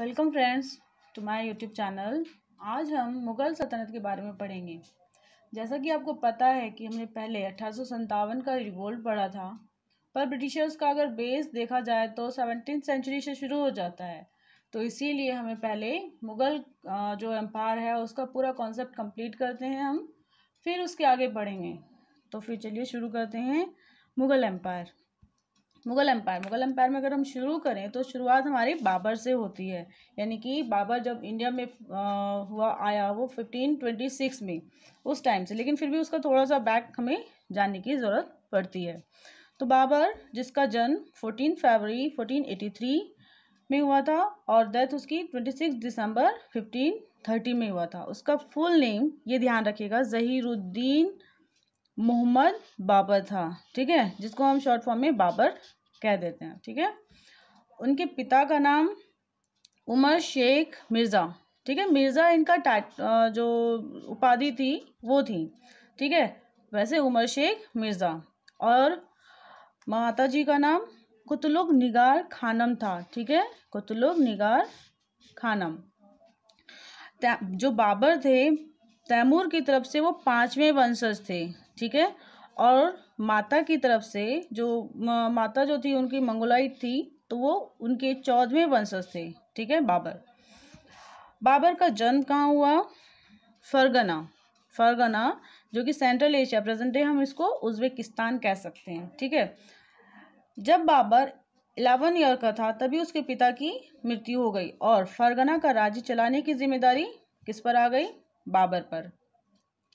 welcome friends to my YouTube channel आज हम मुग़ल सल्तनत के बारे में पढ़ेंगे जैसा कि आपको पता है कि हमने पहले अठारह का रिवोल्ट पढ़ा था पर ब्रिटिशर्स का अगर बेस देखा जाए तो सेवनटीन सेंचुरी से शुरू हो जाता है तो इसीलिए हमें पहले मुग़ल जो एम्पायर है उसका पूरा कॉन्सेप्ट कम्प्लीट करते हैं हम फिर उसके आगे बढ़ेंगे तो फिर चलिए शुरू करते हैं Mughal empire Mughal empire Mughal empire में अगर हम शुरू करें तो शुरुआत हमारी बाबर से होती है यानी कि बाबर जब इंडिया में आ, हुआ आया वो फिफ्टीन ट्वेंटी सिक्स में उस टाइम से लेकिन फिर भी उसका थोड़ा सा बैक हमें जानने की ज़रूरत पड़ती है तो बाबर जिसका जन्म फोटीन फरवरी फोटीन एटी थ्री में हुआ था और डेथ उसकी ट्वेंटी सिक्स दिसंबर फिफ्टीन थर्टी में हुआ था उसका फुल नेम ये ध्यान रखिएगा जहीरुद्दीन मोहम्मद बाबर था ठीक है जिसको हम शॉर्ट फॉर्म में बाबर कह देते हैं ठीक है उनके पिता का नाम उमर शेख मिर्ज़ा ठीक है मिर्ज़ा इनका टाट जो उपाधि थी वो थी ठीक है वैसे उमर शेख मिर्ज़ा और माता जी का नाम कुतुलुग निगार खानम था ठीक है कुतुलुग निगार खानम जो बाबर थे तैमूर की तरफ से वो पांचवें वंशज थे ठीक है और माता की तरफ से जो माता जो थी उनकी मंगोलाइट थी तो वो उनके चौदहवें वंशज थे ठीक है बाबर बाबर का जन्म कहाँ हुआ फरगना फरगना जो कि सेंट्रल एशिया प्रेजेंट डे हम इसको उज्बेकिस्तान कह सकते हैं ठीक है जब बाबर इलेवन ईयर का था तभी उसके पिता की मृत्यु हो गई और फरगना का राज्य चलाने की जिम्मेदारी किस पर आ गई बाबर पर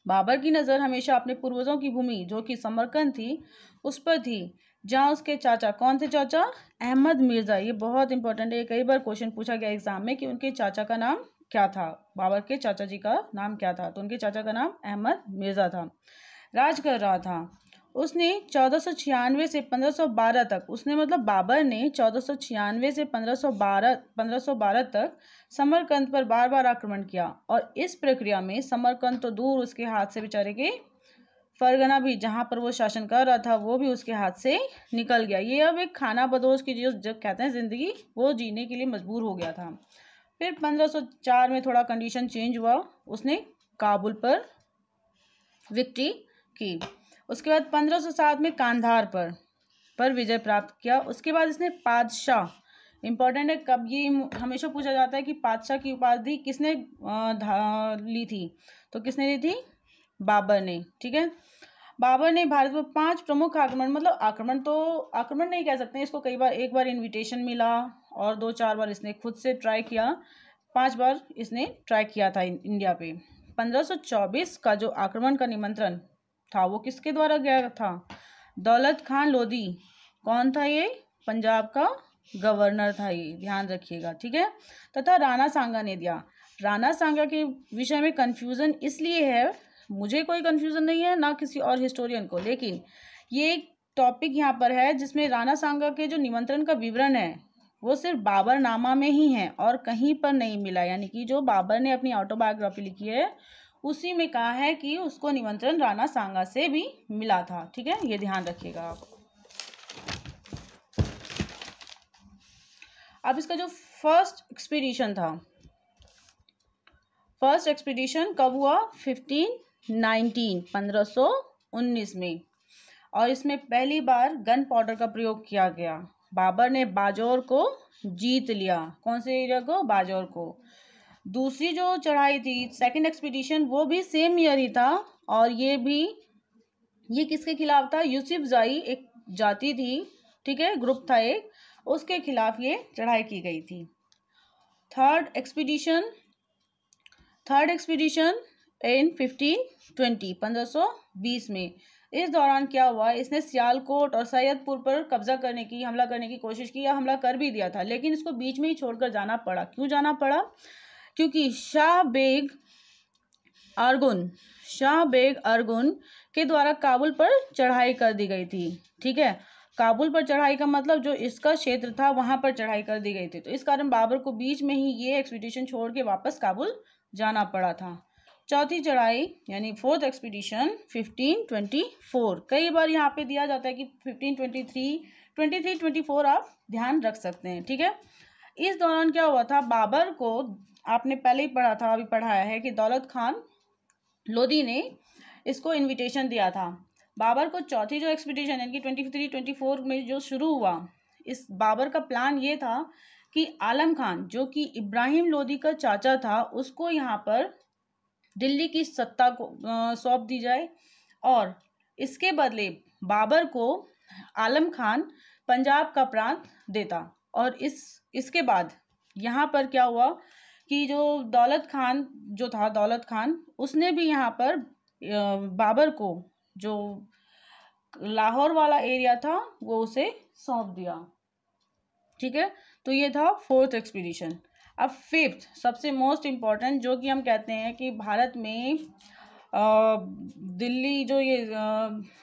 बाबर की नज़र हमेशा अपने पूर्वजों की भूमि जो कि समरकंद थी उस पर थी जहाँ उसके चाचा कौन थे चाचा अहमद मिर्ज़ा ये बहुत इंपॉर्टेंट है कई बार क्वेश्चन पूछा गया एग्जाम में कि उनके चाचा का नाम क्या था बाबर के चाचा जी का नाम क्या था तो उनके चाचा का नाम अहमद मिर्ज़ा था राज कर रहा था उसने चौदह से 1512 तक उसने मतलब बाबर ने चौदह से 1512 1512 तक समरकंद पर बार बार आक्रमण किया और इस प्रक्रिया में समरकंद तो दूर उसके हाथ से बेचारे के फरगना भी जहाँ पर वो शासन कर रहा था वो भी उसके हाथ से निकल गया ये अब एक खाना बदोश की जो जब कहते हैं ज़िंदगी वो जीने के लिए मजबूर हो गया था फिर 1504 में थोड़ा कंडीशन चेंज हुआ उसने काबुल पर विक्ट्री की उसके बाद पंद्रह सौ सात में कांधार पर पर विजय प्राप्त किया उसके बाद इसने पादशाह इम्पॉर्टेंट है कब ये हमेशा पूछा जाता है कि पादशाह की उपाधि किसने ली थी तो किसने ली थी बाबर ने ठीक है बाबर ने भारत पर पांच प्रमुख आक्रमण मतलब आक्रमण तो आक्रमण नहीं कह सकते इसको कई बार एक बार इन्विटेशन मिला और दो चार बार इसने खुद से ट्राई किया पांच बार इसने ट्राई किया था इंडिया पे 1524 का जो आक्रमण का निमंत्रण था वो किसके द्वारा गया था दौलत खान लोधी कौन था ये पंजाब का गवर्नर था ये ध्यान रखिएगा ठीक है तथा राणा सांगा ने दिया राणा सांगा के विषय में कन्फ्यूज़न इसलिए है मुझे कोई कन्फ्यूज़न नहीं है ना किसी और हिस्टोरियन को लेकिन ये एक टॉपिक यहाँ पर है जिसमें राणा सांगा के जो निमंत्रण का विवरण है वो सिर्फ बाबरनामा में ही है और कहीं पर नहीं मिला यानी कि जो बाबर ने अपनी ऑटोबायोग्राफी लिखी है उसी में कहा है कि उसको निमंत्रण राणा सांगा से भी मिला था ठीक है ये ध्यान रखिएगा आप अब इसका जो फर्स्ट एक्सपीडिशन था फर्स्ट एक्सपीडिशन कब हुआ फिफ्टीन नाइनटीन पंद्रह सौ उन्नीस में और इसमें पहली बार गन पाउडर का प्रयोग किया गया बाबर ने बाजौर को जीत लिया कौन से एरिया को बाजौर को दूसरी जो चढ़ाई थी सेकंड एक्सपीडिशन वो भी सेम ईयर ही था और ये भी ये किसके खिलाफ था यूसुफ जाई एक जाति थी ठीक है ग्रुप था एक उसके खिलाफ ये चढ़ाई की गई थी third expedition third expedition in fifteen twenty पंद्रह सौ बीस में इस दौरान क्या हुआ इसने सियालकोट और सैयदपुर पर कब्जा करने की हमला करने की कोशिश की या हमला कर भी दिया था लेकिन इसको बीच में ही छोड़कर जाना पड़ा क्यों जाना पड़ा क्योंकि शाह बेग अर्गुन शाह बेग अर्गुन के द्वारा काबुल पर चढ़ाई कर दी गई थी ठीक है काबुल पर चढ़ाई का मतलब जो इसका क्षेत्र था वहां पर चढ़ाई कर दी गई थी तो इस कारण बाबर को बीच में ही ये एक्सपीडिशन छोड़ के वापस काबुल जाना पड़ा था चौथी चढ़ाई यानी फोर्थ एक्सपीडिशन 1524 कई बार यहाँ पे दिया जाता है कि 1523 23 24 आप ध्यान रख सकते हैं ठीक है इस दौरान क्या हुआ था बाबर को आपने पहले ही पढ़ा था अभी पढ़ाया है कि दौलत खान लोधी ने इसको इनविटेशन दिया था बाबर को चौथी जो एक्सपीडिशन यानी कि ट्वेंटी थ्री ट्वेंटी फोर में जो शुरू हुआ इस बाबर का प्लान ये था कि आलम खान जो कि इब्राहिम लोधी का चाचा था उसको यहाँ पर दिल्ली की सत्ता को सौंप दी जाए और इसके बदले बाबर को आलम खान पंजाब का प्रांत देता और इस इसके बाद यहाँ पर क्या हुआ कि जो दौलत खान जो था दौलत खान उसने भी यहाँ पर बाबर को जो लाहौर वाला एरिया था वो उसे सौंप दिया ठीक है तो ये था फोर्थ एक्सपीडिशन अब फिफ्थ सबसे मोस्ट इम्पॉर्टेंट जो कि हम कहते हैं कि भारत में दिल्ली जो ये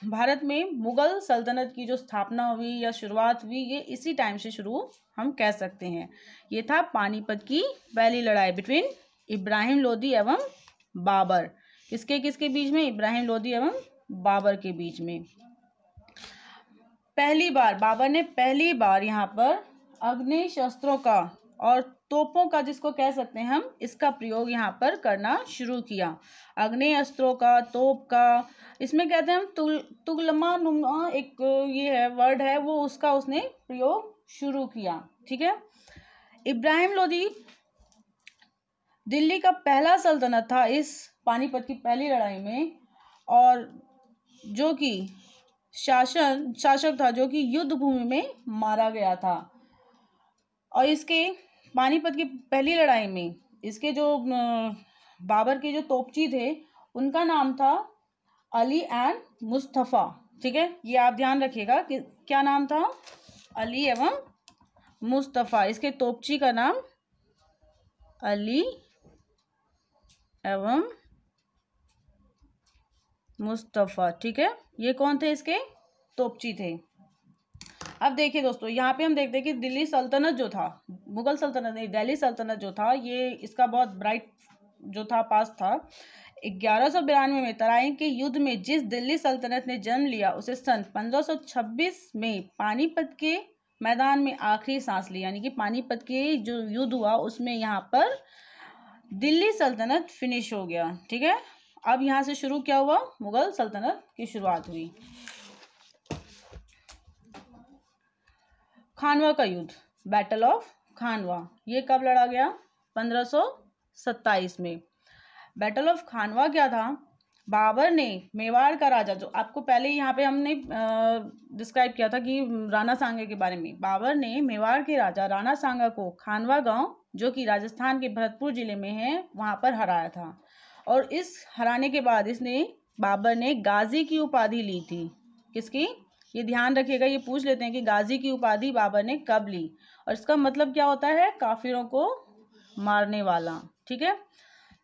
भारत में मुग़ल सल्तनत की जो स्थापना हुई या शुरुआत हुई ये इसी टाइम से शुरू हम कह सकते हैं ये था पानीपत की पहली लड़ाई बिटवीन इब्राहिम लोदी एवं बाबर किसके किसके बीच में इब्राहिम लोदी एवं बाबर के बीच में पहली बार बाबर ने पहली बार यहाँ पर अग्नि शस्त्रों का और तोपों का जिसको कह सकते हैं हम इसका प्रयोग यहाँ पर करना शुरू किया अग्नि अस्त्रों का तोप का इसमें कहते हैं हम तुल तुगलमा नुमा एक ये है वर्ड है वो उसका उसने प्रयोग शुरू किया ठीक है इब्राहिम लोधी दिल्ली का पहला सल्तनत था इस पानीपत की पहली लड़ाई में और जो कि शासन शासक था जो कि युद्ध भूमि में मारा गया था और इसके पानीपत की पहली लड़ाई में इसके जो बाबर के जो तोपची थे उनका नाम था अली एंड मुस्तफ़ा ठीक है ये आप ध्यान रखिएगा कि क्या नाम था अली एवं मुस्तफ़ा इसके तोपची का नाम अली एवं मुस्तफ़ा ठीक है ये कौन थे इसके तोपची थे अब देखिए दोस्तों यहाँ पे हम देखते हैं कि दिल्ली सल्तनत जो था मुगल सल्तनत नहीं दिल्ली सल्तनत जो था ये इसका बहुत ब्राइट जो था पास था ग्यारह सौ बिरानवे में तराइन के युद्ध में जिस दिल्ली सल्तनत ने जन्म लिया उसे सन 1526 में पानीपत के मैदान में आखिरी सांस ली यानी कि पानीपत के जो युद्ध हुआ उसमें यहाँ पर दिल्ली सल्तनत फिनिश हो गया ठीक है अब यहाँ से शुरू क्या हुआ मुगल सल्तनत की शुरुआत हुई खानवा का युद्ध बैटल ऑफ खानवा ये कब लड़ा गया 1527 में बैटल ऑफ खानवा क्या था बाबर ने मेवाड़ का राजा जो आपको पहले यहाँ पे हमने डिस्क्राइब किया था कि राणा सांगा के बारे में बाबर ने मेवाड़ के राजा राणा सांगा को खानवा गांव जो कि राजस्थान के भरतपुर जिले में है वहाँ पर हराया था और इस हराने के बाद इसने बाबर ने गाजी की उपाधि ली थी किसकी ये ध्यान रखिएगा ये पूछ लेते हैं कि गाजी की उपाधि बाबर ने कब ली और इसका मतलब क्या होता है काफिरों को मारने वाला ठीक है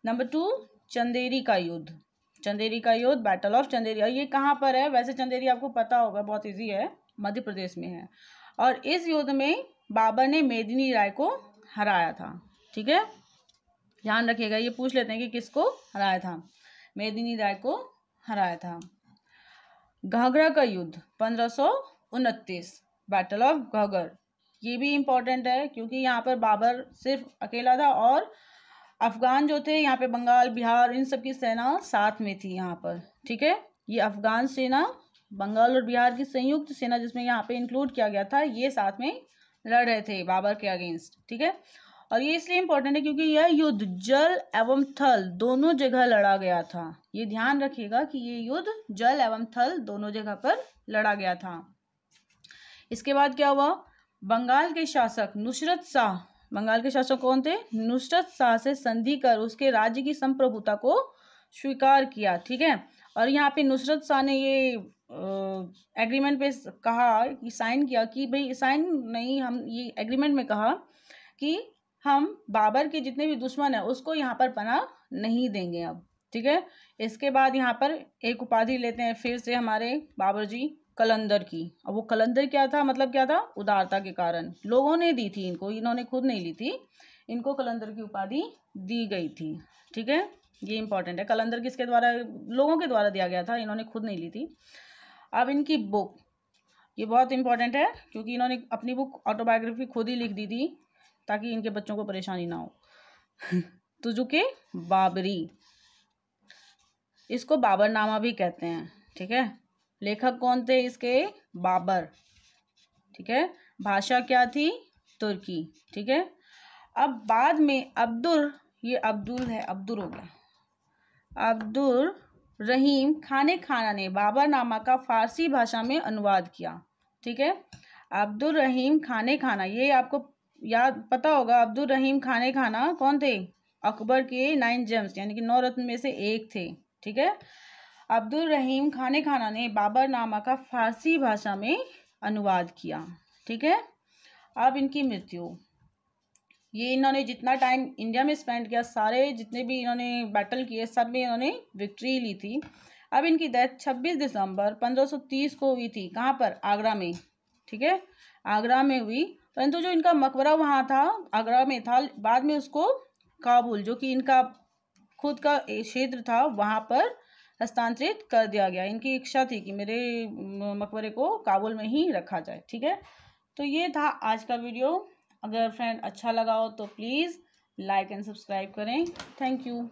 नंबर टू चंदेरी का युद्ध चंदेरी का युद्ध बैटल ऑफ चंदेरी और ये कहाँ पर है वैसे चंदेरी आपको पता होगा बहुत ईजी है मध्य प्रदेश में है और इस युद्ध में बाबर ने मेदिनी राय को हराया था ठीक है ध्यान रखिएगा ये पूछ लेते हैं कि किसको हराया था मेदिनी राय को हराया था घाघरा का युद्ध पंद्रह बैटल ऑफ घाघर ये भी इम्पोर्टेंट है क्योंकि यहाँ पर बाबर सिर्फ अकेला था और अफगान जो थे यहाँ पे बंगाल बिहार इन सब की सेना साथ में थी यहाँ पर ठीक है ये अफगान सेना बंगाल और बिहार की संयुक्त सेना जिसमें यहाँ पे इंक्लूड किया गया था ये साथ में लड़ रहे थे बाबर के अगेंस्ट ठीक है और ये इसलिए इम्पोर्टेंट है क्योंकि यह युद्ध जल एवं थल दोनों जगह लड़ा गया था ये ध्यान रखिएगा कि ये युद्ध जल एवं थल दोनों जगह पर लड़ा गया था इसके बाद क्या हुआ बंगाल के शासक नुसरत शाह बंगाल के शासक कौन थे नुसरत शाह से संधि कर उसके राज्य की संप्रभुता को स्वीकार किया ठीक है और यहाँ पे नुसरत शाह ने ये एग्रीमेंट पे कहा कि साइन किया कि भाई साइन नहीं हम ये एग्रीमेंट में कहा कि हम बाबर के जितने भी दुश्मन हैं उसको यहाँ पर पना नहीं देंगे अब ठीक है इसके बाद यहाँ पर एक उपाधि लेते हैं फिर से हमारे बाबर जी कलंदर की अब वो कलंदर क्या था मतलब क्या था उदारता के कारण लोगों ने दी थी इनको इन्होंने खुद नहीं ली थी इनको कलंदर की उपाधि दी गई थी ठीक है ये इंपॉर्टेंट है कलंदर किसके द्वारा लोगों के द्वारा दिया गया था इन्होंने खुद नहीं ली थी अब इनकी बुक ये बहुत इंपॉर्टेंट है क्योंकि इन्होंने अपनी बुक ऑटोबायोग्राफी खुद ही लिख दी थी ताकि इनके बच्चों को परेशानी ना हो तुजुके तो बाबरी इसको बाबरनामा भी कहते हैं ठीक है लेखक कौन थे इसके बाबर ठीक है भाषा क्या थी तुर्की ठीक है अब बाद में अब्दुल ये अब्दुल है अब्दुल हो गया अब्दुल रहीम खाने खाना ने बाबर नामा का फारसी भाषा में अनुवाद किया ठीक है अब्दुल रहीम खाने खाना ये आपको याद पता होगा अब्दुल रहीम खाने खाना कौन थे अकबर के नाइन जेम्स यानी कि नौ रत्न में से एक थे ठीक है अब्दुल रहीम खाने खाना ने बाबर नामा का फारसी भाषा में अनुवाद किया ठीक है अब इनकी मृत्यु ये इन्होंने जितना टाइम इंडिया में स्पेंड किया सारे जितने भी इन्होंने बैटल किए सब में इन्होंने विक्ट्री ली थी अब इनकी डेथ 26 दिसंबर 1530 को हुई थी कहाँ पर आगरा में ठीक है आगरा में हुई परंतु जो इनका मकबरा वहाँ था आगरा में था बाद में उसको काबुल जो कि इनका खुद का क्षेत्र था वहाँ पर हस्तांतरित कर दिया गया इनकी इच्छा थी कि मेरे मकबरे को काबुल में ही रखा जाए ठीक है तो ये था आज का वीडियो अगर फ्रेंड अच्छा लगा हो तो प्लीज़ लाइक एंड सब्सक्राइब करें थैंक यू